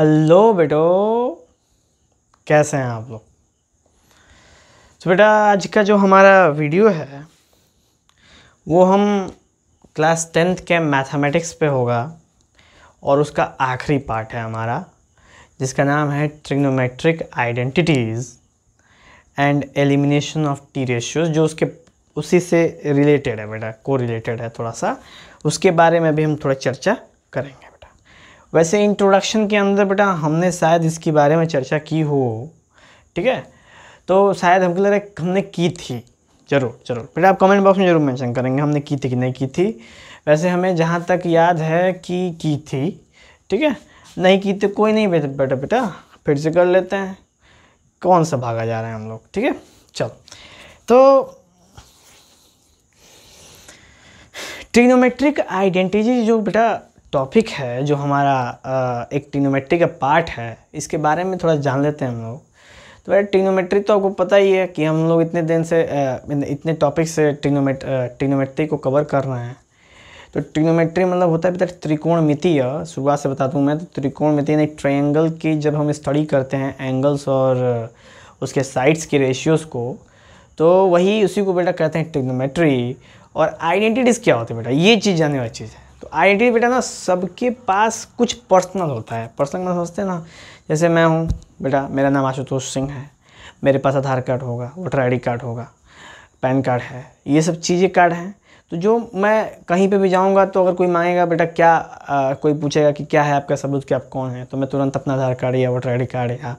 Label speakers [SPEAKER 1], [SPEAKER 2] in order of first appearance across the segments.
[SPEAKER 1] hello बेटो कैसे हैं आप लोग तो बेटा आज का जो हमारा वीडियो है वो हम क्लास टेंथ के मैथमेटिक्स पे होगा और उसका आखिरी पार्ट है हमारा जिसका नाम है trigonometric identities and elimination of T ratios जो उसके उसी से रिलेटेड है बेटा को रिलेटेड है थोड़ा सा उसके बारे में भी हम थोड़ा चर्चा करेंगे वैसे इंट्रोडक्शन के अंदर बेटा हमने शायद इसके बारे में चर्चा की हो ठीक है तो शायद हमको लग रहा है हमने की थी जरूर जरूर बेटा आप कमेंट बॉक्स में जरूर मेंशन करेंगे हमने की थी कि नहीं की थी वैसे हमें जहाँ तक याद है कि की थी ठीक है नहीं की थी तो कोई नहीं बेटा बेटा बेटा फिर से कर लेते हैं कौन सा भागा जा रहे हैं हम लोग ठीक है चलो तो ट्रिग्नोमेट्रिक आइडेंटिटी जो बेटा टॉपिक है जो हमारा एक टिनोमेट्री का पार्ट है इसके बारे में थोड़ा जान लेते हैं हम लोग तो भाई टिनोमेट्री तो आपको पता ही है कि हम लोग इतने दिन से इतने टॉपिक से टिनोमेट टिनोमेट्री को कवर कर रहे हैं तो ट्रिग्नोमेट्री मतलब होता है बेटा त्रिकोणमितीय शुरुआत से बता दूँ मैं तो त्रिकोण मिति यानी ट्रायंगल की जब हम स्टडी करते हैं एंगल्स और उसके साइड्स के रेशियोज़ को तो वही उसी को बेटा कहते हैं ट्रिग्नोमेट्री और आइडेंटिटीज़ क्या होते हैं बेटा ये चीज़ जानने वाली चीज़ है तो आइडेंटिटी बेटा ना सबके पास कुछ पर्सनल होता है पर्सनल ना समझते ना जैसे मैं हूँ बेटा मेरा नाम आशुतोष सिंह है मेरे पास आधार कार्ड होगा वोटर आई कार्ड होगा पैन कार्ड है ये सब चीज़ें कार्ड हैं तो जो मैं कहीं पे भी जाऊंगा तो अगर कोई मांगेगा बेटा क्या आ, कोई पूछेगा कि क्या है आपका सबूत कि आप कौन है तो मैं तुरंत अपना आधार कार्ड या वोटर आई कार्ड या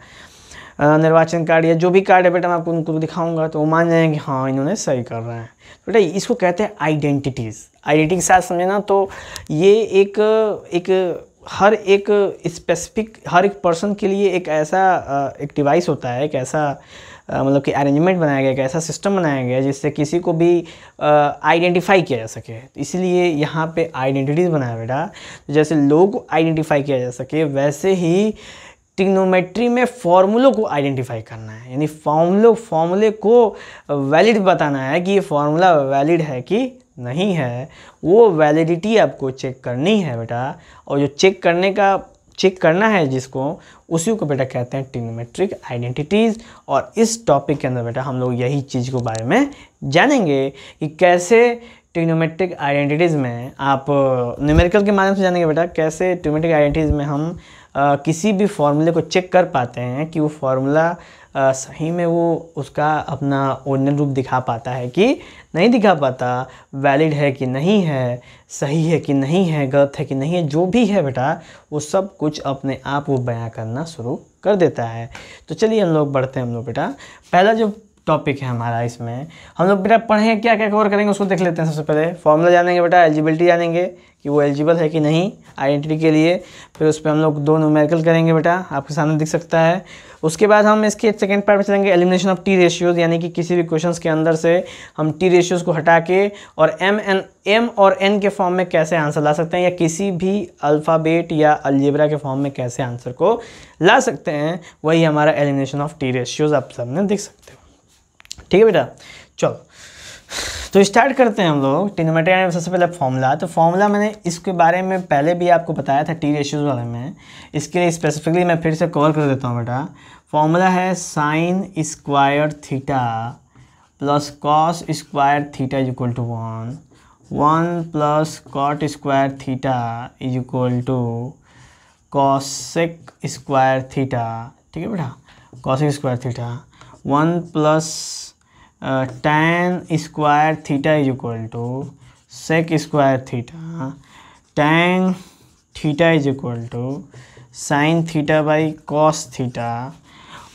[SPEAKER 1] निर्वाचन कार्ड या जो भी कार्ड है बेटा मैं आपको उनको दिखाऊंगा तो वो मान जाएंगे कि हाँ इन्होंने सही कर रहे हैं बेटा इसको कहते हैं आइडेंटिटीज़ आइडेंटिटी के साथ ना तो ये एक एक हर एक स्पेसिफिक हर एक पर्सन के लिए एक ऐसा एक डिवाइस होता है एक ऐसा मतलब कि अरेंजमेंट बनाया गया एक ऐसा सिस्टम बनाया गया जिससे किसी को भी आइडेंटिफाई किया जा सके तो इसलिए यहाँ पे आइडेंटिटीज़ बनाया बेटा जैसे लोग आइडेंटिफाई किया जा सके वैसे ही टिग्नोमेट्री में फॉर्मूलों को आइडेंटिफाई करना है यानी फॉर्मूलो फॉर्मूले को वैलिड बताना है कि ये फॉर्मूला वैलिड है कि नहीं है वो वैलिडिटी आपको चेक करनी है बेटा और जो चेक करने का चेक करना है जिसको उसी को बेटा कहते हैं टिग्नोमेट्रिक आइडेंटिटीज़ और इस टॉपिक के अंदर बेटा हम लोग यही चीज़ के बारे में जानेंगे कि कैसे टिग्नोमेट्रिक आइडेंटिटीज़ में आप न्यूमेरिकल के माध्यम से जानेंगे बेटा कैसे टिग्नोमेट्रिक आइडेंटिटीज़ में हम आ, किसी भी फार्मूले को चेक कर पाते हैं कि वो फार्मूला सही में वो उसका अपना ओरिजिनल रूप दिखा पाता है कि नहीं दिखा पाता वैलिड है कि नहीं है सही है कि नहीं है गलत है कि नहीं है जो भी है बेटा वो सब कुछ अपने आप वो बयां करना शुरू कर देता है तो चलिए हम लोग बढ़ते हैं हम लोग बेटा पहला जो टॉपिक है हमारा इसमें हम लोग बेटा पढ़ेंगे क्या क्या कवर करेंगे उसको देख लेते हैं सबसे पहले फॉर्मूला जानेंगे बेटा एलिजिबिलिटी जानेंगे कि वो एलिजिबल है कि नहीं आइडेंटिटी के लिए फिर उस पर हम लोग दो नोमेरिकल करेंगे बेटा आपके सामने दिख सकता है उसके बाद हम इसके सेकेंड पार्ट में चलेंगे एलिमिनेशन ऑफ टी रेशियोज़ यानी कि किसी भी क्वेश्चन के अंदर से हम टी रेशियोज़ को हटा के और एम एन एम और एन के फॉर्म में कैसे आंसर ला सकते हैं या किसी भी अल्फ़ाबेट या अलजेबरा के फॉर्म में कैसे आंसर को ला सकते हैं वही हमारा एलिमिनेशन ऑफ टी रेशियोज़ आप सामने दिख सकते हैं ठीक है बेटा चलो तो स्टार्ट करते हैं हम लोग टिनोमेट्रिक एनालिसिस सबसे पहले फॉर्मूला तो फॉर्मूला मैंने इसके बारे में पहले भी आपको बताया था टी रेशियोज वाले में इसके लिए स्पेसिफिकली मैं फिर से कॉल कर देता हूँ बेटा फॉर्मूला है sine square theta plus cos square theta is equal to one one plus cot square theta is equal to cosec square theta ठीक है बेटा cosec square theta one plus tan square theta is equal to sec square theta tan theta is equal to sine theta by cos theta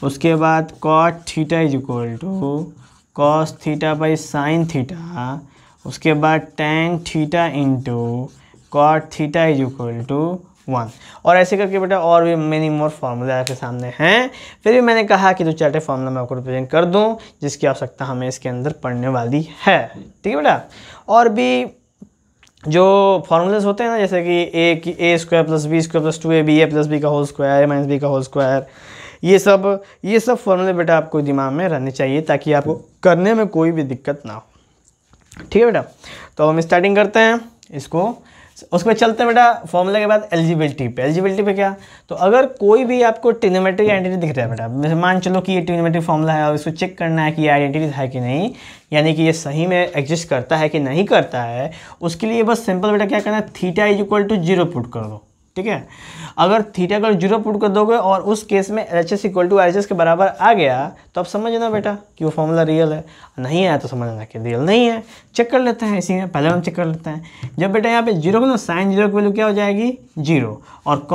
[SPEAKER 1] उसके बाद cot theta is equal to cos theta by sine theta उसके बाद tan theta into cot theta is equal to one और ऐसे करके बेटा और भी मेनी मोर फार्मूले आपके सामने हैं फिर भी मैंने कहा कि जो तो चार्टे फार्मूला मैं आपको रिप्रेजेंट कर दूँ जिसकी आवश्यकता हमें इसके अंदर पड़ने वाली है ठीक है बेटा और भी जो फार्मूलेस होते हैं ना जैसे कि ए की A square plus B square plus two A B A plus B का whole square A minus B का होल स्क्वायर ये सब ये सब फार्मूले बेटा आपको दिमाग में रहने चाहिए ताकि आपको करने में कोई भी दिक्कत ना हो ठीक है बेटा तो हम स्टार्टिंग करते हैं इसको उसके बाद चलते हैं बेटा फॉर्मूला के बाद एलिजिबिलिटी पे एलिजिबिलिटी पे क्या तो अगर कोई भी आपको टिनोमेट्रिक आइडेंटिटी दिख रहा है बेटा जैसे मान चलो कि ये टिनोमेट्रिक फॉर्मूला है और इसको चेक करना है कि ये आइडेंटिटी है कि नहीं यानी कि ये सही में एग्जिस्ट करता है कि नहीं करता है उसके लिए बस सिंपल बेटा क्या करना है theta is equal to zero put कर दो ठीक है अगर थीटा का जीरो पुट कर दोगे और उस केस में H S equal to H S के बराबर आ गया तो आप समझ लेना बेटा कि वो फॉर्मूला रियल है नहीं आया तो समझ लेना कि रियल नहीं है चेक कर लेते हैं इसी में पहले हम चेक कर लेते हैं जब बेटा यहाँ पे जीरो को ना साइन जीरो की वैल्यू क्या हो जाएगी जीरो और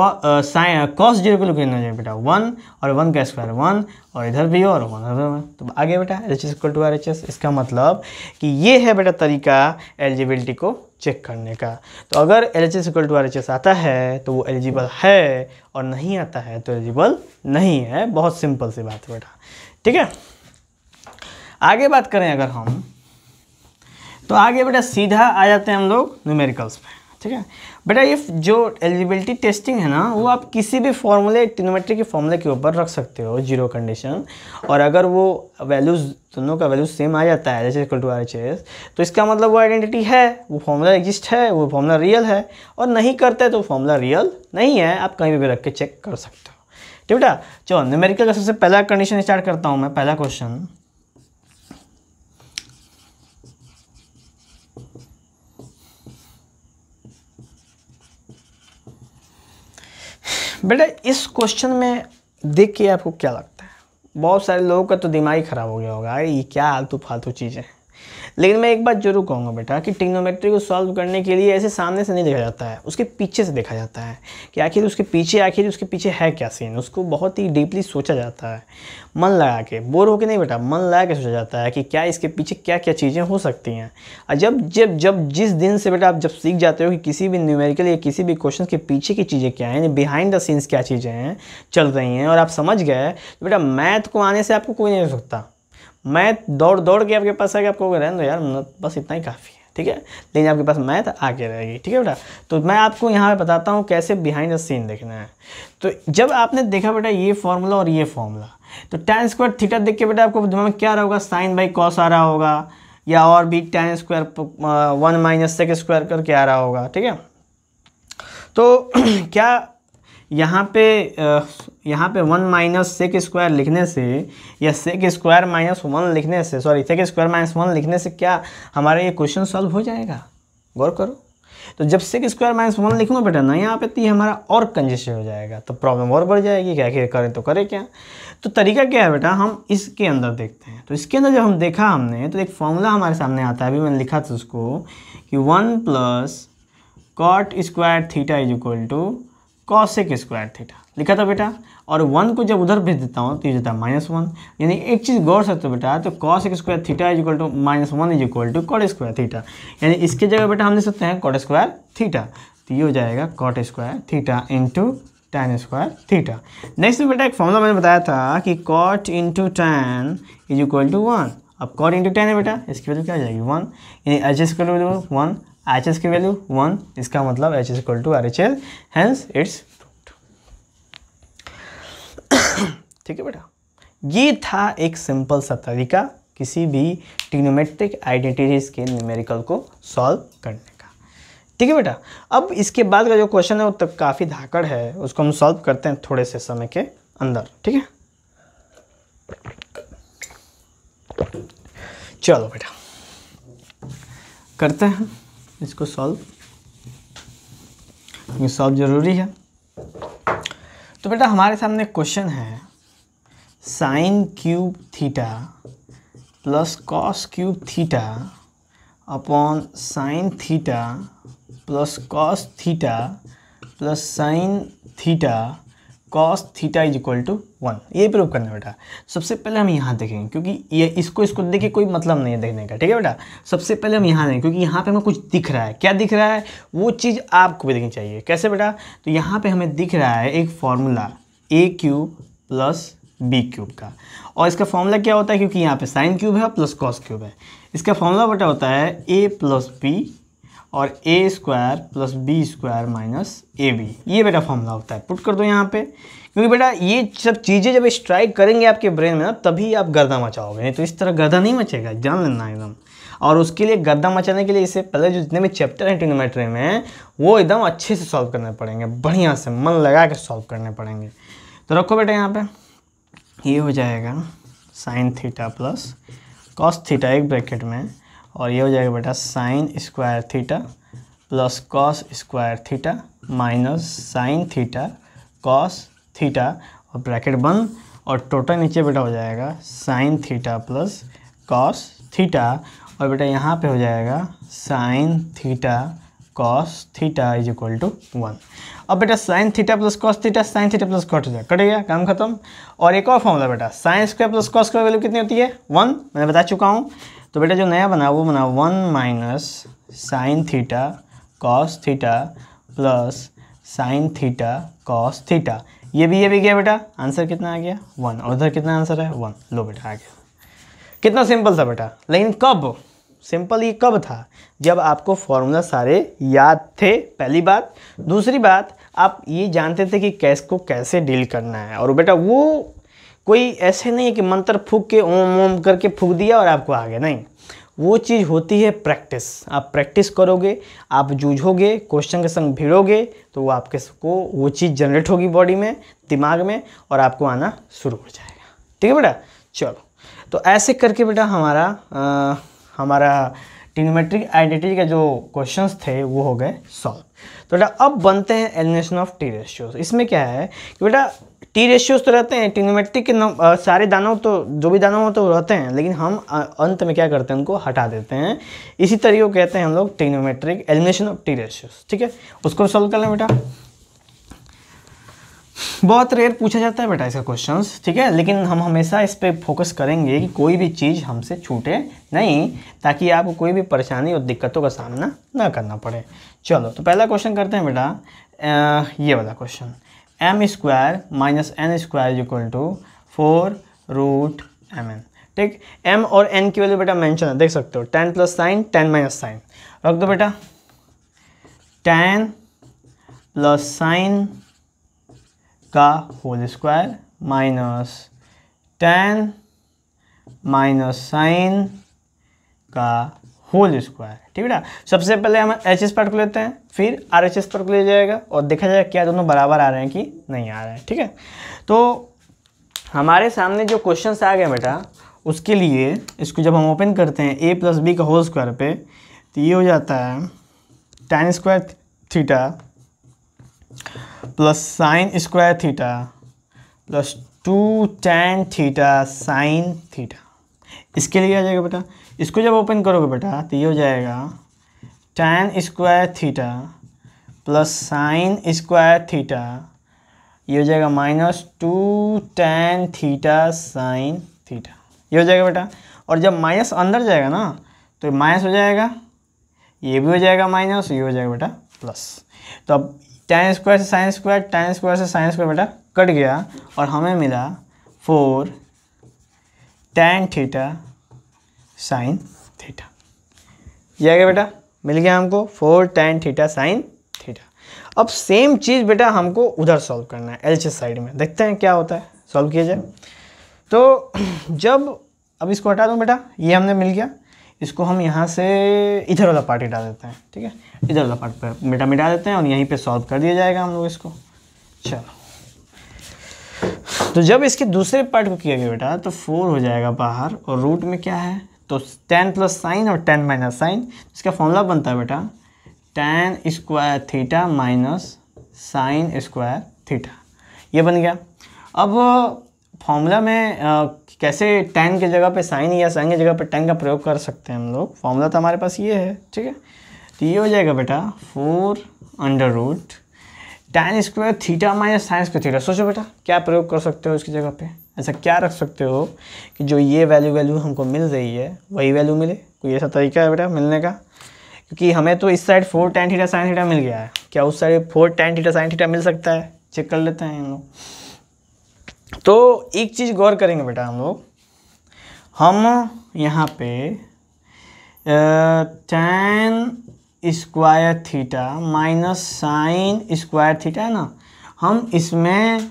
[SPEAKER 1] साइन कॉस जीरो के कितना जाए बेटा वन और वन का स्क्वायर वन और इधर भी और वन इधर तो आगे बेटा H S equal to R H S इसका मतलब कि ये है बेटा तरीका एलिजिबिलिटी को चेक करने का तो अगर L H S equal to R H S आता है तो वो एलिजिबल है और नहीं आता है तो एलिजिबल नहीं है बहुत सिंपल सी बात है बेटा ठीक है आगे बात करें अगर हम तो आगे बेटा सीधा आ जाते हैं हम लोग न्यूमेरिकल्स पे ठीक है बेटा ये जो एलिजिबिलिटी टेस्टिंग है ना वो आप किसी भी फॉर्मूले टिनोमेट्री के फॉर्मूले के ऊपर रख सकते हो जीरो कंडीशन और अगर वो वैल्यूज़ दोनों का वैल्यू सेम आ जाता है जैसे S to R H S तो इसका मतलब वो आइडेंटिटी है वो फॉर्मूला एग्जिस्ट है वो फॉर्मूला रियल है और नहीं करता है तो फॉर्मूला रियल नहीं है आप कहीं भी रख के चेक कर सकते हो ठीक बेटा चलो न्यूमेरिकल का सबसे पहला कंडीशन स्टार्ट करता हूँ मैं पहला क्वेश्चन बेटा इस क्वेश्चन में देख के आपको क्या लगता है बहुत सारे लोगों का तो दिमाग ही ख़राब हो गया होगा अरे ये क्या आलतू फालतू चीज़ें हैं लेकिन मैं एक बात जरूर कहूँगा बेटा कि टिग्नोमेट्री को सॉल्व करने के लिए ऐसे सामने से नहीं देखा जाता है उसके पीछे से देखा जाता है कि आखिर उसके पीछे आखिर उसके पीछे है क्या सीन उसको बहुत ही डीपली सोचा जाता है मन लगा के बोर होकर नहीं बेटा मन लगा के सोचा जाता है कि क्या इसके पीछे क्या क्या चीज़ें हो सकती हैं और जब जब जब जिस दिन से बेटा आप जब सीख जाते हो कि किसी भी न्यूमेरिकल या किसी भी क्वेश्चन के पीछे की चीज़ें क्या हैं यानी बिहाइंड द सीन्स क्या चीज़ें हैं चल रही हैं और आप समझ गए तो बेटा मैथ को आने से आपको कोई नहीं हो सकता मैथ दौड़ दौड़ के आपके पास आएगा आपको कहोगे रहने दो यार मतलब बस इतना ही काफ़ी है ठीक है लेकिन आपके पास मैथ आगे रहेगी ठीक है बेटा तो मैं आपको यहाँ पे बताता हूँ कैसे बिहाइंड द सीन देखना है तो जब आपने देखा बेटा ये फॉर्मूला और ये फॉर्मूला तो टेन स्क्वायर थीटा देख के बेटा आपको दिमाग में क्या रहा होगा साइन बाई कॉस आ रहा होगा या और भी tan square one minus sec square करके आ रहा होगा ठीक है तो क्या यहाँ पे यहाँ पे वन माइनस सेक स्क्वायर लिखने से या सेक स्क्वायर माइनस वन लिखने से sorry sec square minus one लिखने से क्या हमारा ये क्वेश्चन सॉल्व हो जाएगा गौर करो तो जब सेक स्क्वायर माइनस वन लो बेटा ना यहाँ पे तो ये हमारा और कंजेशन हो जाएगा तो प्रॉब्लम और बढ़ जाएगी क्या आखिर करें तो करें क्या तो तरीका क्या है बेटा हम इसके अंदर देखते हैं तो इसके अंदर जब हम देखा हमने तो एक फॉर्मूला हमारे सामने आता है अभी मैंने लिखा था उसको कि one plus cot square theta is equal to cosec square theta लिखा था बेटा और वन को जब उधर भेज देता हूँ तो ये जाता है माइनस वन यानी एक चीज़ गौर सकते हो तो बेटा तो कॉस एक square theta is equal to minus one is equal to cot square theta यानी इसके जगह बेटा हम लिख सकते हैं कॉट स्क्वायर थीटा तो ये हो जाएगा cot square theta into tan square theta next बेटा एक फॉर्मूला मैंने बताया था कि cot into tan is equal to one अब कॉट इंटू टेन है बेटा इसकी वजह क्या हो जाएगी वन यानी H square one H S की वैल्यू वन इसका मतलब H S equal to R H L hence it's ठीक है बेटा ये था एक सिंपल सा तरीका किसी भी टिग्नोमेट्रिक आइडेंटिटीज के न्यूमेरिकल को सॉल्व करने का ठीक है बेटा अब इसके बाद का जो क्वेश्चन है वो तो काफ़ी धाकड़ है उसको हम सॉल्व करते हैं थोड़े से समय के अंदर ठीक है चलो बेटा करते हैं इसको सॉल्व ये सॉल्व ज़रूरी है तो बेटा हमारे सामने क्वेश्चन है sine cube theta plus cos cube theta upon sine theta plus cos theta plus sine theta cos theta is equal to one ये प्रूव करना है बेटा सबसे पहले हम यहाँ देखेंगे क्योंकि ये इसको इसको देखे कोई मतलब नहीं है देखने का ठीक है बेटा सबसे पहले हम यहाँ देखें क्योंकि यहाँ पे हमें कुछ दिख रहा है क्या दिख रहा है वो चीज़ आपको भी देखनी चाहिए कैसे बेटा तो यहाँ पे हमें दिख रहा है एक formula A cube plus B cube का और इसका फॉर्मूला क्या होता है क्योंकि यहाँ पर साइन क्यूब है प्लस कॉस क्यूब है इसका फॉर्मूला बेटा होता है ए प्लस बी और A square plus B square minus A B ये बेटा फॉर्मूला होता है पुट कर दो यहाँ पे क्योंकि बेटा ये सब चीज़ें जब स्ट्राइक करेंगे आपके ब्रेन में ना तभी आप गर्दा मचाओगे नहीं तो इस तरह गर्दा नहीं मचेगा जान लेना एकदम और उसके लिए गर्दा मचाने के लिए इसे पहले जो जितने भी चैप्टर हैं टिनोमेट्री में वो एकदम अच्छे से सॉल्व करने पड़ेंगे बढ़िया से मन लगा के सॉल्व करने पड़ेंगे तो रखो बेटा यहाँ पे ये हो जाएगा sine theta plus cos theta एक ब्रैकेट में और ये हो जाएगा बेटा sine square theta plus cos square theta minus sine theta cos theta और ब्रैकेट बंद और टोटल नीचे बेटा हो जाएगा sine theta plus cos theta और बेटा यहाँ पे हो जाएगा sine theta cos theta is equal to one अब बेटा sine theta plus cos theta sine theta plus cot theta cut गया काम खत्म और एक और फॉर्मूला बेटा sine square plus cos square value कितनी होती है वन मैंने बता चुका हूँ तो बेटा जो नया बना वो बना one minus sine theta cos theta plus sine theta cos theta ये भी ये भी गया बेटा आंसर कितना आ गया वन और उधर कितना आंसर है वन लो बेटा आ गया कितना सिंपल था बेटा लेकिन कब सिंपल ये कब था जब आपको फॉर्मूला सारे याद थे पहली बात दूसरी बात आप ये जानते थे कि कैश को कैसे डील करना है और बेटा वो कोई ऐसे नहीं है कि मंत्र फूक के ओम ओम करके फूक दिया और आपको आ गया नहीं वो चीज़ होती है प्रैक्टिस आप प्रैक्टिस करोगे आप जूझोगे क्वेश्चन के संग भिड़ोगे तो वो आपके को वो चीज़ जनरेट होगी बॉडी में दिमाग में और आपको आना शुरू हो जाएगा ठीक है बेटा चलो तो ऐसे करके बेटा हमारा आ, हमारा टिनोमेट्रिक आइडेंटिटी का जो क्वेश्चंस थे वो हो गए सॉल्व तो बेटा अब बनते हैं एलिनेशन ऑफ टी रेशियोज इसमें क्या है कि बेटा टी रेशियोज तो रहते हैं टिनोमेट्रिक के आ, सारे दानों तो जो भी दानों हो तो रहते हैं लेकिन हम आ, अंत में क्या करते हैं उनको हटा देते हैं इसी तरीके को कहते हैं हम लोग trigonometric elimination of T ratios ठीक है उसको सॉल्व कर लें बेटा बहुत रेयर पूछा जाता है बेटा ऐसे क्वेश्चन ठीक है लेकिन हम हमेशा इस पर फोकस करेंगे कि कोई भी चीज़ हमसे छूटे नहीं ताकि आपको कोई भी परेशानी और दिक्कतों का सामना ना करना पड़े चलो तो पहला क्वेश्चन करते हैं बेटा ये वाला question M square minus N square equal to four root M N ठीक एम और एन की वैल्यू बेटा मैंशन है देख सकते हो tan plus sine tan minus sine रख दो बेटा टेन प्लस साइन का whole square minus tan minus sine का होल स्क्वायर ठीक है ना सबसे पहले हम एच एस पार्ट को लेते हैं फिर आर एच एस पार्ट को ले जाएगा और देखा जाएगा क्या दोनों बराबर आ रहे हैं कि नहीं आ रहे हैं ठीक है तो हमारे सामने जो क्वेश्चन आ गए बेटा उसके लिए इसको जब हम ओपन करते हैं ए प्लस बी का होल स्क्वायर पे तो ये हो जाता है tan square theta plus sine square theta plus two tan theta sine theta इसके लिए आ जाएगा बेटा इसको जब ओपन करोगे बेटा तो ये हो जाएगा tan square theta plus sine square theta ये हो जाएगा minus two tan theta sine theta ये हो जाएगा बेटा और जब माइनस अंदर जाएगा ना तो माइनस हो जाएगा ये भी हो जाएगा माइनस ये हो जाएगा बेटा प्लस तो अब टेन स्क्वायर से साइन स्क्वायर टेन स्क्वायर से साइन स्क्वायर बेटा कट गया और हमें मिला four tan theta sine theta ये आ गया बेटा मिल गया हमको four tan theta sine theta अब सेम चीज़ बेटा हमको उधर सॉल्व करना है एल साइड में देखते हैं क्या होता है सॉल्व किया जाए तो जब अब इसको हटा दूँ बेटा ये हमने मिल गया इसको हम यहाँ से इधर वाला पार्ट हटा देते हैं ठीक है इधर वाला पार्ट पर मिटा मिटा देते हैं और यहीं पे सॉल्व कर दिया जाएगा हम लोग इसको चलो तो जब इसके दूसरे पार्ट को किया गया बेटा तो फोर हो जाएगा बाहर और रूट में क्या है तो टेन प्लस साइन और टेन माइनस साइन इसका फॉर्मूला बनता है बेटा tan square theta minus sine square theta ये बन गया अब फॉर्मूला में कैसे टेन की जगह पे साइन या साइन की जगह पे टेन का प्रयोग कर सकते हैं हम लोग फॉर्मूला तो हमारे पास ये है ठीक है तो ये हो जाएगा बेटा four under root tan square theta minus sine square theta सोचो बेटा क्या प्रयोग कर सकते हो उसकी जगह पे ऐसा क्या रख सकते हो कि जो ये वैल्यू वैल्यू हमको मिल रही है वही वैल्यू मिले कोई ऐसा तरीका है बेटा मिलने का क्योंकि हमें तो इस side four tan theta sine theta मिल गया है क्या उस side four tan theta sine theta मिल सकता है चेक कर लेते हैं हम लोग तो एक चीज़ गौर करेंगे बेटा हम लोग हम यहाँ पे tan square theta minus sine square theta है ना हम इसमें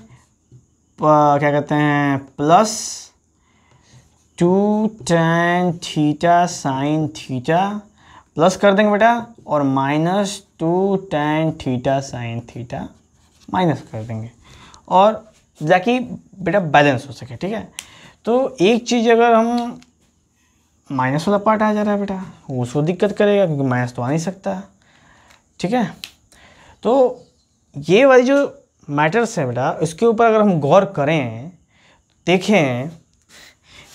[SPEAKER 1] क्या कहते हैं plus two tan theta sine theta plus कर देंगे बेटा और minus two tan theta sine theta minus कर देंगे और ताकि बेटा बैलेंस हो सके ठीक है तो एक चीज़ अगर हम माइनस वाला पार्ट आ जा रहा है बेटा वो उसको दिक्कत करेगा क्योंकि माइनस तो आ नहीं सकता ठीक है तो ये वाली जो मैटर्स है बेटा इसके ऊपर अगर हम गौर करें देखें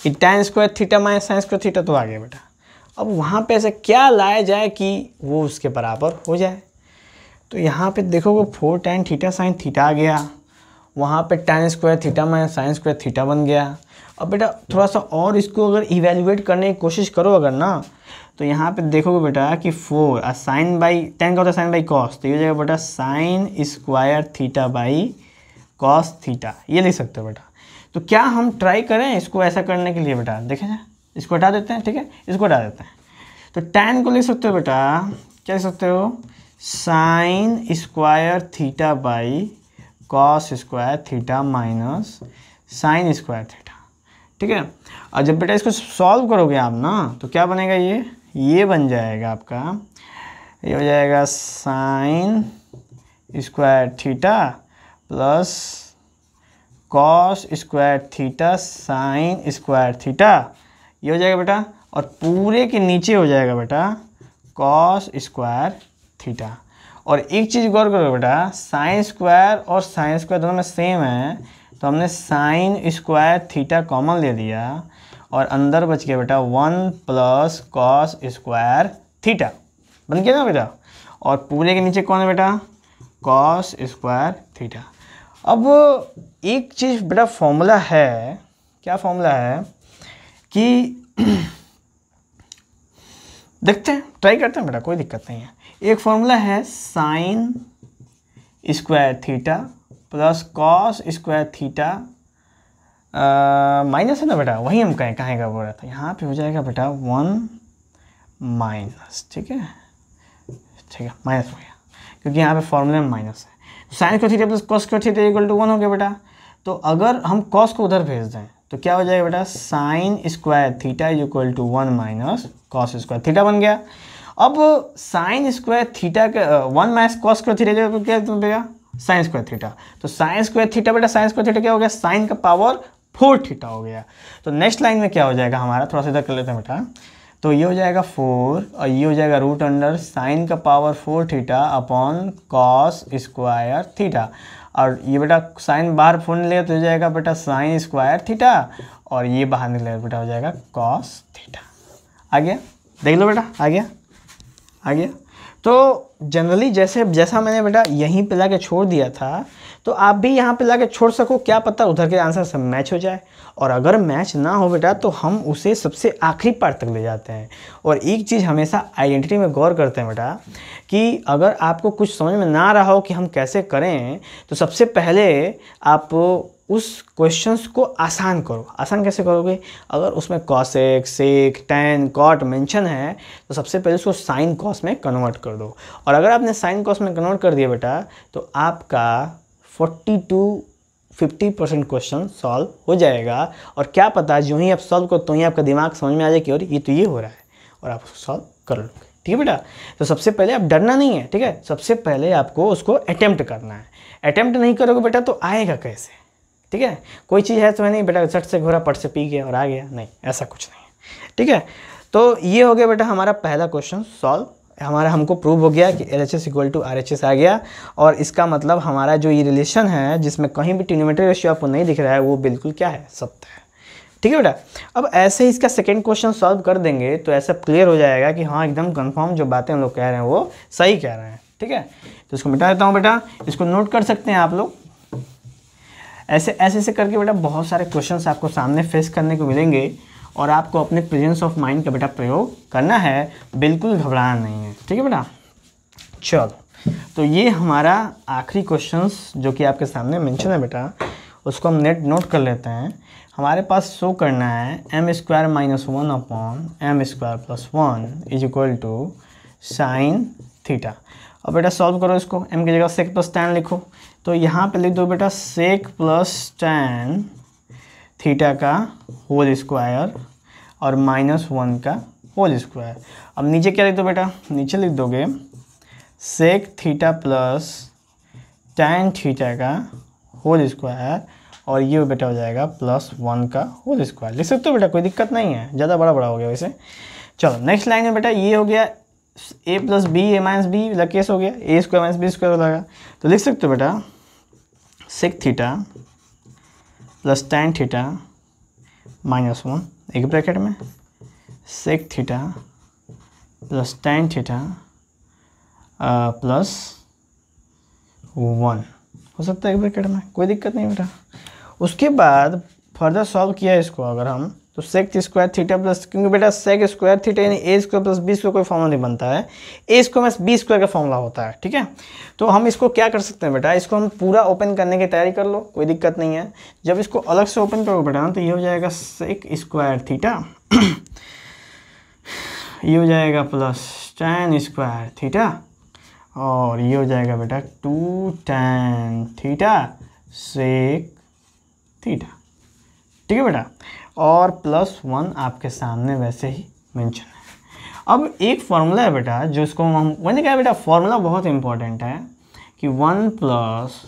[SPEAKER 1] कि tan square theta minus sine square theta तो आ गया बेटा अब वहाँ पे ऐसा क्या लाया जाए कि वो उसके बराबर हो जाए तो यहाँ पे देखोगे four tan theta sine theta आ गया वहाँ पे tan square theta minus sine square theta बन गया अब बेटा थोड़ा सा और इसको अगर इवेल्युएट करने की कोशिश करो अगर ना तो यहाँ पे देखोगे बेटा कि फोर और साइन बाई टेन का होता है साइन बाई कॉस तो ये जाएगा बेटा sine square theta by cos theta ये लिख सकते हो बेटा तो क्या हम ट्राई करें इसको ऐसा करने के लिए बेटा देखें इसको हटा देते हैं ठीक है इसको हटा देते हैं तो टेन को लिख सकते हो बेटा क्या लिख सकते हो sine square theta by cos square theta minus sine square theta ठीक है और जब बेटा इसको सॉल्व करोगे आप ना तो क्या बनेगा ये ये बन जाएगा आपका ये हो जाएगा sine square theta plus cos square theta sine square theta ये हो जाएगा बेटा और पूरे के नीचे हो जाएगा बेटा कॉस स्क्वायर थीटा और एक चीज़ गौर करो बेटा साइन स्क्वायर और साइन स्क्वायर दोनों में सेम है तो हमने साइन स्क्वायर थीटा कॉमन ले लिया और अंदर बच गया बेटा one plus cos square theta बन गया ना बेटा और पूरे के नीचे कौन है बेटा कॉस स्क्वायर थीटा अब एक चीज़ बेटा फॉर्मूला है क्या फॉर्मूला है कि देखते हैं ट्राई करते हैं बेटा कोई दिक्कत नहीं है एक फॉर्मूला है sine square theta plus cos square theta minus है ना बेटा वही हम कहें कहेंगे बोल रहा था यहाँ पे हो जाएगा बेटा वन माइनस ठीक है ठीक है माइनस हो गया क्योंकि यहाँ पे फॉर्मूला में माइनस है साइन क्यों थीटा प्लस कॉस क्यों थीटा इक्वल टू वन हो गया बेटा तो अगर हम कॉस को उधर भेज दें तो क्या हो जाएगा बेटा sine square theta equal to one minus cos square theta बन गया अब साइन स्क्वायर थीटा के one minus cos square theta क्या बेटा साइन स्क्वायर थीटा तो साइन स्क्वायर थीटा बेटा साइन स्क्वायर थीटा क्या हो गया साइन का पावर फोर थीटा हो गया तो नेक्स्ट लाइन में क्या हो जाएगा हमारा थोड़ा सा इधर कर लेते हैं बेटा तो ये हो जाएगा फोर और ये हो जाएगा रूट अंडर साइन का power four theta upon cos square theta और ये बेटा साइन बाहर फोन ले तो हो जाएगा बेटा साइन स्क्वायर थीटा और ये बाहर निकलेगा बेटा हो जाएगा कॉस थीटा आ गया देख लो बेटा आ गया आ गया तो जनरली जैसे जैसा मैंने बेटा यहीं पे ला के छोड़ दिया था तो आप भी यहाँ पे ला के छोड़ सको क्या पता उधर के आंसर सब मैच हो जाए और अगर मैच ना हो बेटा तो हम उसे सबसे आखिरी पार्ट तक ले जाते हैं और एक चीज़ हमेशा आइडेंटिटी में गौर करते हैं बेटा कि अगर आपको कुछ समझ में ना रहा हो कि हम कैसे करें तो सबसे पहले आप उस क्वेश्चंस को आसान करो आसान कैसे करोगे अगर उसमें cosec sec tan cot mention है तो सबसे पहले उसको साइन कॉस में कन्वर्ट कर दो और अगर आपने साइन कॉस में कन्वर्ट कर दिया बेटा तो आपका forty to fifty percent question solve हो जाएगा और क्या पता जो ही आप सॉल्व करो तो ही आपका दिमाग समझ में आ जाए कि और ये तो ये हो रहा है और आप उसको सॉल्व कर लोगे ठीक है बेटा तो सबसे पहले आप डरना नहीं है ठीक है सबसे पहले आपको उसको अटैम्प्ट करना है अटैम्प्ट नहीं करोगे बेटा तो आएगा कैसे ठीक है कोई चीज़ है तो नहीं बेटा सट से घोरा पट से पी गया और आ गया नहीं ऐसा कुछ नहीं ठीक है तो ये हो गया बेटा हमारा पहला क्वेश्चन सॉल्व हमारा हमको प्रूव हो गया कि L H S equal to R H S आ गया और इसका मतलब हमारा जो ये रिलेशन है जिसमें कहीं भी टिनोमीटर रेशियो आपको नहीं दिख रहा है वो बिल्कुल क्या है सत्य है ठीक है बेटा अब ऐसे ही इसका सेकेंड क्वेश्चन सॉल्व कर देंगे तो ऐसा क्लियर हो जाएगा कि हाँ एकदम कन्फर्म जो बातें हम लोग कह रहे हैं वो सही कह रहे हैं ठीक है तो इसको मिटा देता हूँ बेटा इसको नोट कर सकते हैं आप लोग ऐसे ऐसे ऐसे करके बेटा बहुत सारे क्वेश्चंस आपको सामने फेस करने को मिलेंगे और आपको अपने प्रेजेंस ऑफ माइंड का बेटा प्रयोग करना है बिल्कुल घबराना नहीं है ठीक है बेटा चलो तो ये हमारा आखिरी क्वेश्चंस जो कि आपके सामने मैंशन है बेटा उसको हम नेट नोट कर लेते हैं हमारे पास शो करना है M square minus one upon M square plus one is equal to sine theta अब बेटा सॉल्व करो इसको एम की जगह सेक्स प्लस टेन लिखो तो यहाँ पे लिख दो बेटा सेक प्लस टेन थीटा का होल स्क्वायर और माइनस वन का होल स्क्वायर अब नीचे क्या लिख दो बेटा नीचे लिख दोगे sec theta plus tan theta का होल स्क्वायर और ये बेटा हो जाएगा प्लस वन का होल स्क्वायर लिख सकते हो बेटा कोई दिक्कत नहीं है ज़्यादा बड़ा बड़ा हो गया वैसे चलो नेक्स्ट लाइन में बेटा ये हो गया A plus B A minus B case हो गया A square minus B square हो जाएगा तो लिख सकते हो बेटा sec theta plus tan theta minus one एक ब्रैकेट में sec theta plus tan theta plus one हो सकता है एक ब्रैकेट में कोई दिक्कत नहीं बेटा उसके बाद फर्दर सॉल्व किया इसको अगर हम तो सेक्स स्क्वायर थीटा प्लस क्योंकि बेटा सेक स्क्वायर थीटा यानी A square plus B square कोई फॉर्मूला नहीं बनता है A square plus B square का फॉर्मूला होता है ठीक है तो हम इसको क्या कर सकते हैं बेटा इसको हम पूरा ओपन करने की तैयारी कर लो कोई दिक्कत नहीं है जब इसको अलग से ओपन करो बेटा तो ये हो जाएगा सेक स्क्वायर थीटा ये हो जाएगा प्लस टेन स्क्वायर थीटा और ये हो जाएगा बेटा two tan theta sec theta ठीक है बेटा और प्लस वन आपके सामने वैसे ही मेंशन है अब एक फार्मूला है बेटा जो इसको हम मैंने कहा बेटा फार्मूला बहुत इंपॉर्टेंट है कि one plus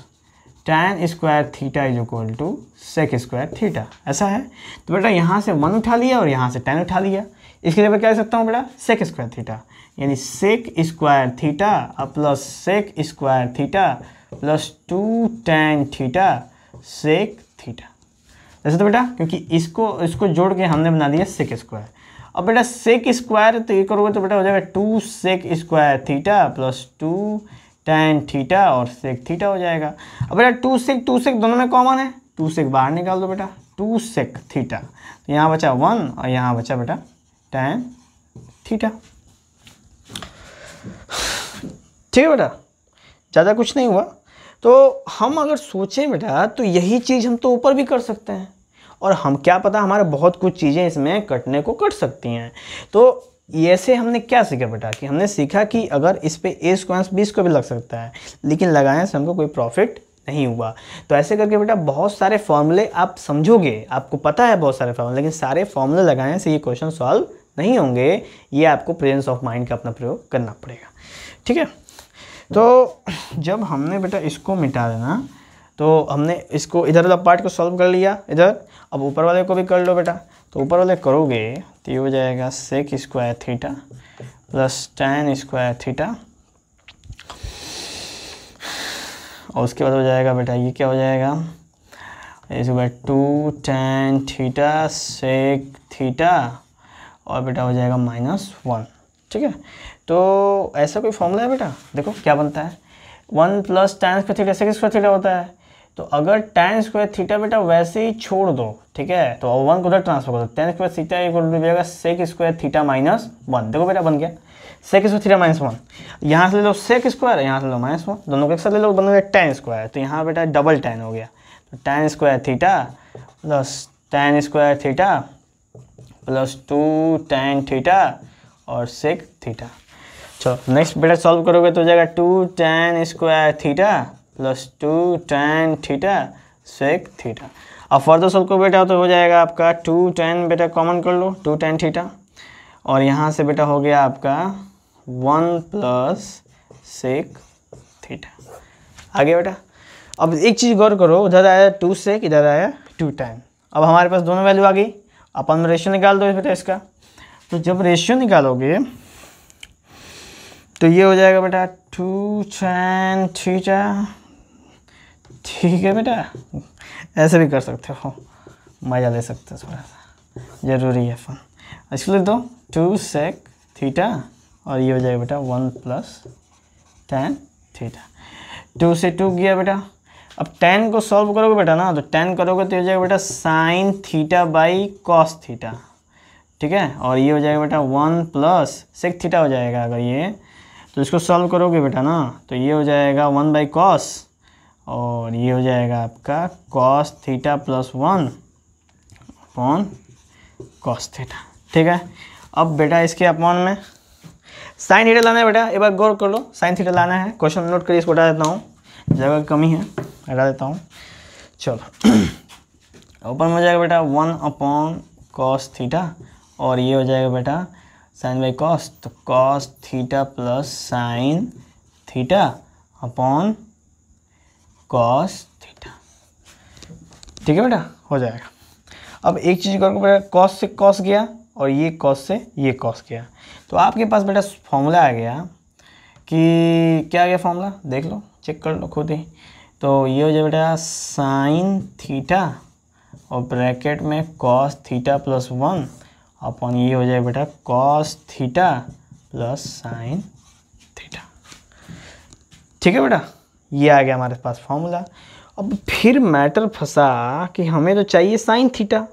[SPEAKER 1] tan square theta is equal to sec square theta ऐसा है तो बेटा यहाँ से वन उठा लिया और यहाँ से टेन उठा लिया इसके लिए मैं क्या सकता हूँ बेटा सेक स्क्वायर थीटा यानी sec square theta plus sec square theta plus two tan theta sec theta जैसे तो बेटा क्योंकि इसको इसको जोड़ के हमने बना दिया सेक स्क्वायर अब बेटा सेक स्क्वायर तो ये करोगे तो बेटा हो जाएगा two sec square theta plus two tan theta और सेक थीटा हो जाएगा अब बेटा टू सेक टू सेक दोनों में कॉमन है टू सेक बाहर निकाल दो बेटा टू सेक थीटा तो यहाँ बचा वन और यहाँ बचा बेटा टेन थीटा ठीक है बेटा ज़्यादा कुछ नहीं हुआ तो हम अगर सोचें बेटा तो यही चीज़ हम तो ऊपर भी कर सकते हैं और हम क्या पता हमारे बहुत कुछ चीज़ें इसमें कटने को कट सकती हैं तो ऐसे हमने क्या सीखा बेटा कि हमने सीखा कि अगर इस पर ए स्क्वायर बीस को भी लग सकता है लेकिन लगाने से हमको कोई प्रॉफिट नहीं हुआ तो ऐसे करके बेटा बहुत सारे फॉर्मूले आप समझोगे आपको पता है बहुत सारे फॉर्मूले लेकिन सारे फॉर्मूले लगाने से ये क्वेश्चन सॉल्व नहीं होंगे ये आपको प्रेजेंस ऑफ माइंड का अपना प्रयोग करना पड़ेगा ठीक है तो जब हमने बेटा इसको मिटा देना तो हमने इसको इधर वाला पार्ट को सॉल्व कर लिया इधर अब ऊपर वाले को भी कर लो बेटा तो ऊपर वाले करोगे तो ये हो जाएगा sec square theta plus tan square theta और उसके बाद हो जाएगा बेटा ये क्या हो जाएगा इस बार two tan theta sec theta और बेटा हो जाएगा माइनस वन ठीक है तो ऐसा कोई फॉर्मूला है बेटा देखो क्या बनता है one plus tan square theta sec square theta होता है तो अगर टेन स्क्वायर थीटा बेटा वैसे ही छोड़ दो ठीक है तो वन को उधर ट्रांसफर कर दो tan square theta equal to जाएगा sec square theta minus one देखो बेटा बन गया sec square theta minus one यहाँ से ले लो सेक स्क्वायर यहाँ से लो माइनस वन दोनों को एक साथ ले लो बन गया टेन स्क्वायर तो यहाँ बेटा डबल टेन हो गया तो tan square theta plus tan square theta plus two tan theta और सेक थीटा चलो नेक्स्ट बेटा सॉल्व करोगे तो जाएगा two tan square theta plus two tan theta sec theta और फर्दर सॉल्व को बेटा तो हो जाएगा आपका टू टेन बेटा कॉमन कर लो टू टेन थीटा और यहाँ से बेटा हो गया आपका वन प्लस सेक थीटा आगे बेटा अब एक चीज़ गौर करो उधर आया टू सेक इधर आया टू टेन अब हमारे पास दोनों वैल्यू आ गई अपन रेशियो निकाल दो बेटा इसका तो जब रेशियो निकालोगे तो ये हो जाएगा बेटा टू चैन थीटा ठीक है बेटा ऐसे भी कर सकते हो मज़ा ले सकते हो थोड़ा सा ज़रूरी है फन इसके लिए दो टू सेक थीटा और ये हो जाएगा बेटा one plus tan theta two से टू गया बेटा अब टेन को सॉल्व करोगे बेटा ना तो टेन करोगे तो ये हो जाएगा बेटा sine theta by cos theta ठीक है और ये हो जाएगा बेटा वन प्लस सेक थीटा हो जाएगा अगर ये तो इसको सॉल्व करोगे बेटा ना तो ये हो जाएगा वन बाई कॉस और ये हो जाएगा आपका cos theta plus one upon cos theta ठीक है अब बेटा इसके अपॉन में साइन थीटा लाना है बेटा एक बार गौर कर लो साइन थीटा लाना है क्वेश्चन नोट करिए इसको हटा देता हूँ जगह कमी है हटा देता हूँ चलो ऊपर में हो जाएगा बेटा वन अपॉन कॉस थीटा और ये हो जाएगा बेटा साइन बाई कॉस तो cos theta plus sine theta upon cos theta ठीक है बेटा हो जाएगा अब एक चीज़ करके बेटा कॉस से कॉस गया और ये कॉस से ये कॉस गया तो आपके पास बेटा फॉर्मूला आ गया कि क्या आ गया फॉर्मूला देख लो चेक कर लो खुद ही तो ये हो जाए बेटा साइन थीटा और ब्रैकेट में cos theta plus one upon ये हो जाए बेटा cos theta plus sine theta ठीक है बेटा ये आ गया हमारे पास फॉर्मूला अब फिर मैटर फंसा कि हमें तो चाहिए साइन थीटा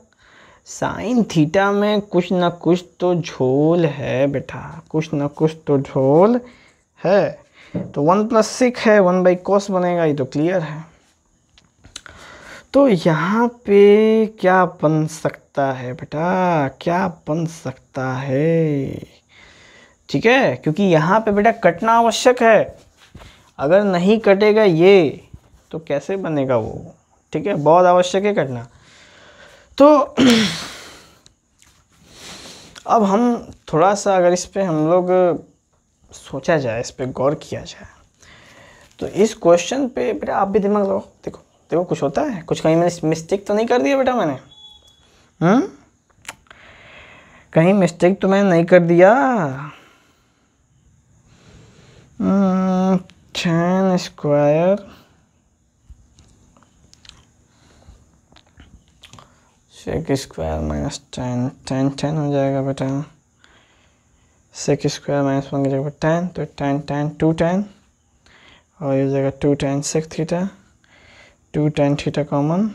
[SPEAKER 1] साइन थीटा में कुछ ना कुछ तो झोल है बेटा कुछ ना कुछ तो झोल है तो वन प्लस सिक्स है वन बाई कॉस बनेगा ये तो क्लियर है तो यहाँ पे क्या बन सकता है बेटा क्या बन सकता है ठीक है क्योंकि यहाँ पे बेटा कटना आवश्यक है अगर नहीं कटेगा ये तो कैसे बनेगा वो ठीक है बहुत आवश्यक है कटना तो अब हम थोड़ा सा अगर इस पर हम लोग सोचा जाए इस पर गौर किया जाए तो इस क्वेश्चन पे बेटा आप भी दिमाग लगाओ देखो देखो कुछ होता है कुछ कहीं मैंने मिस्टेक तो नहीं कर दिया बेटा मैंने हम्म कहीं मिस्टेक तो मैंने नहीं कर दिया tan square sec square minus tan tan tan हो जाएगा बेटा सेक स्क्वायर माइनस वन की जगह पर टेन तो टेन टेन टू टेन और ये जगह two tan six theta two tan theta common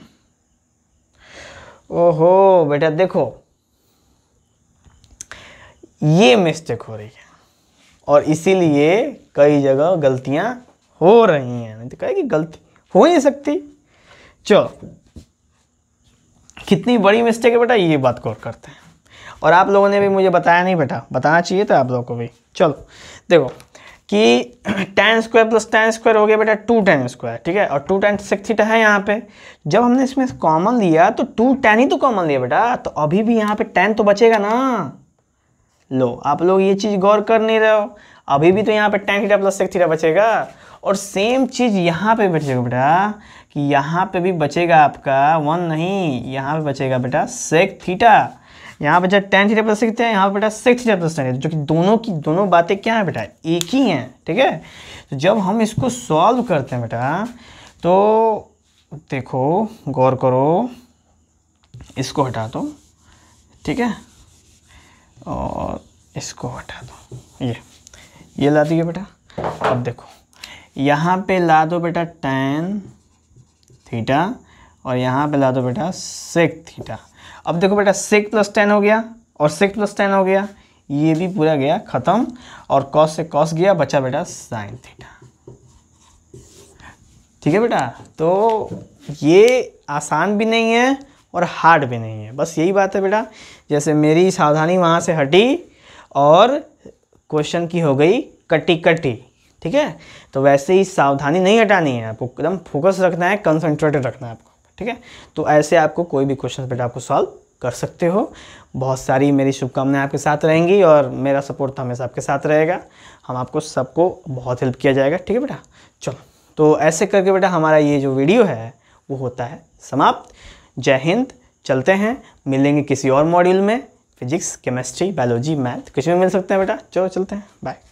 [SPEAKER 1] ओहो बेटा देखो ये मिस्टेक हो रही है और इसीलिए कई जगह गलतियां हो रही हैं नहीं तो कहेगी गलती हो ही नहीं सकती चलो कितनी बड़ी मिस्टेक है बेटा ये बात गौर करते हैं और आप लोगों ने भी मुझे बताया नहीं बेटा बताना चाहिए था आप लोगों को भी चलो देखो कि tan square plus tan square हो गया बेटा टू टेन स्क्वायर ठीक है और टू टेन सिक्स थीटा है यहाँ पे जब हमने इसमें कॉमन लिया तो टू टेन ही तो कॉमन लिया बेटा तो अभी भी यहाँ पे टेन तो बचेगा ना लो आप लोग ये चीज़ गौर कर नहीं रहे हो अभी भी तो यहाँ पे tan theta plus six theta बचेगा और सेम चीज़ यहाँ पे बचेगा बेटा कि यहाँ पे भी बचेगा आपका वन नहीं यहाँ पे बचेगा बेटा सेक थीटा यहाँ बेटा टेन थीटा प्लस सिक्स यहाँ पर बेटा सिक्स थीटा प्लस टेन जो कि दोनों की दोनों बातें क्या है बेटा एक ही हैं ठीक है तो जब हम इसको सॉल्व करते हैं बेटा तो देखो गौर करो इसको हटा दो ठीक है और इसको हटा दो ये ये ला दिए बेटा अब देखो यहाँ पे ला दो बेटा टेन थीटा और यहाँ पे ला दो बेटा सेक थीटा अब देखो बेटा सिक्स प्लस टेन हो गया और सिक्स प्लस टेन हो गया ये भी पूरा गया ख़त्म और कॉस से कॉस गया बचा बेटा साइन थीटा ठीक है बेटा तो ये आसान भी नहीं है और हार्ड भी नहीं है बस यही बात है बेटा जैसे मेरी सावधानी वहाँ से हटी और क्वेश्चन की हो गई कटी कटी ठीक है तो वैसे ही सावधानी नहीं हटानी है आपको एकदम फोकस रखना है कंसंट्रेटेड रखना है आपको ठीक है तो ऐसे आपको कोई भी क्वेश्चन बेटा आपको सॉल्व कर सकते हो बहुत सारी मेरी शुभकामनाएं आपके साथ रहेंगी और मेरा सपोर्ट तो हमेशा आपके साथ रहेगा हम आपको सबको बहुत हेल्प किया जाएगा ठीक है बेटा चलो तो ऐसे करके बेटा हमारा ये जो वीडियो है वो होता है समाप्त जय हिंद चलते हैं मिलेंगे किसी और मॉड्यूल में फिजिक्स केमिस्ट्री बायोलॉजी मैथ कुछ भी मिल सकते हैं बेटा चलो चलते हैं बाय